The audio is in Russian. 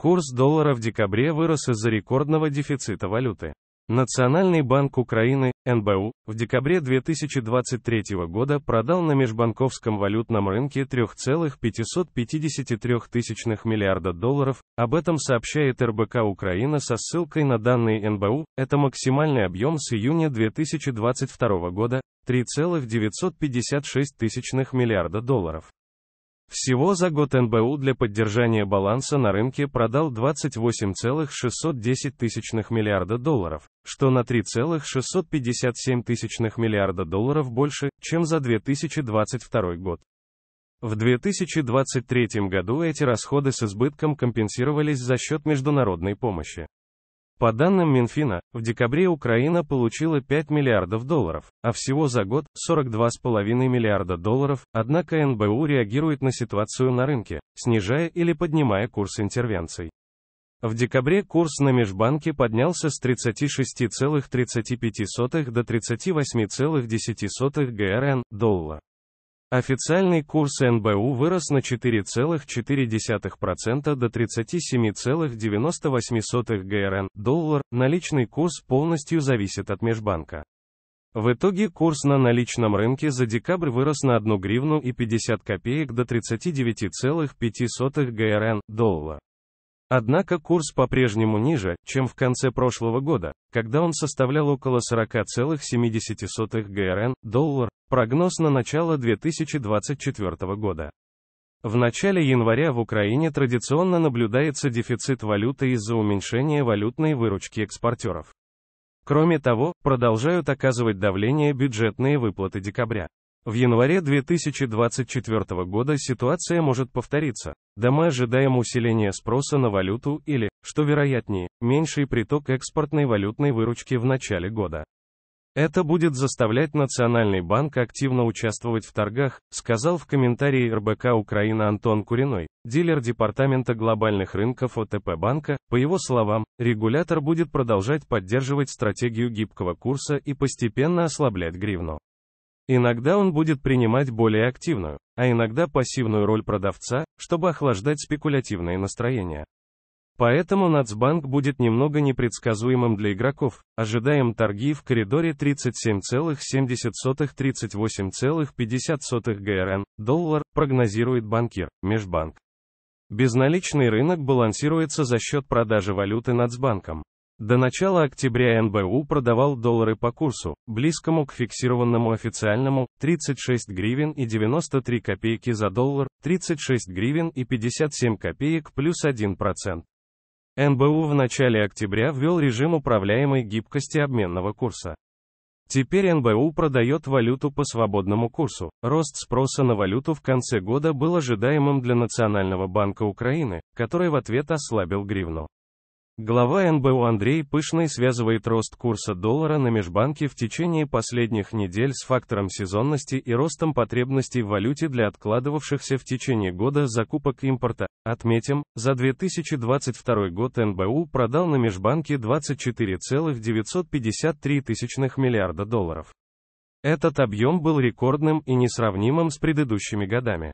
Курс доллара в декабре вырос из-за рекордного дефицита валюты. Национальный банк Украины, НБУ, в декабре 2023 года продал на межбанковском валютном рынке 3,553 миллиарда долларов, об этом сообщает РБК Украина со ссылкой на данные НБУ, это максимальный объем с июня 2022 года, 3,956 миллиарда долларов. Всего за год НБУ для поддержания баланса на рынке продал 28,610 миллиарда долларов, что на 3,657 миллиарда долларов больше, чем за 2022 год. В 2023 году эти расходы с избытком компенсировались за счет международной помощи. По данным Минфина, в декабре Украина получила 5 миллиардов долларов, а всего за год – 42,5 миллиарда долларов, однако НБУ реагирует на ситуацию на рынке, снижая или поднимая курс интервенций. В декабре курс на межбанке поднялся с 36,35 до 38,10 ГРН доллара. Официальный курс НБУ вырос на 4,4% до 37,98 ГРН, доллар, наличный курс полностью зависит от межбанка. В итоге курс на наличном рынке за декабрь вырос на 1 гривну и 50 копеек до 39,5 ГРН, доллар. Однако курс по-прежнему ниже, чем в конце прошлого года, когда он составлял около 40,7 ГРН, доллар, прогноз на начало 2024 года. В начале января в Украине традиционно наблюдается дефицит валюты из-за уменьшения валютной выручки экспортеров. Кроме того, продолжают оказывать давление бюджетные выплаты декабря. В январе 2024 года ситуация может повториться. Да мы ожидаем усиления спроса на валюту или, что вероятнее, меньший приток экспортной валютной выручки в начале года. Это будет заставлять Национальный банк активно участвовать в торгах, сказал в комментарии РБК Украина Антон Куриной, дилер Департамента глобальных рынков ОТП банка. По его словам, регулятор будет продолжать поддерживать стратегию гибкого курса и постепенно ослаблять гривну. Иногда он будет принимать более активную, а иногда пассивную роль продавца, чтобы охлаждать спекулятивные настроения. Поэтому Нацбанк будет немного непредсказуемым для игроков. Ожидаем торги в коридоре 37,70-38,50 ГРН, доллар, прогнозирует банкир, Межбанк. Безналичный рынок балансируется за счет продажи валюты Нацбанком. До начала октября НБУ продавал доллары по курсу, близкому к фиксированному официальному, 36 гривен и 93 копейки за доллар, 36 гривен и 57 копеек плюс 1%. НБУ в начале октября ввел режим управляемой гибкости обменного курса. Теперь НБУ продает валюту по свободному курсу. Рост спроса на валюту в конце года был ожидаемым для Национального банка Украины, который в ответ ослабил гривну. Глава НБУ Андрей Пышный связывает рост курса доллара на межбанке в течение последних недель с фактором сезонности и ростом потребностей в валюте для откладывавшихся в течение года закупок импорта. Отметим, за 2022 год НБУ продал на межбанке 24,953 тысячных миллиарда долларов. Этот объем был рекордным и несравнимым с предыдущими годами.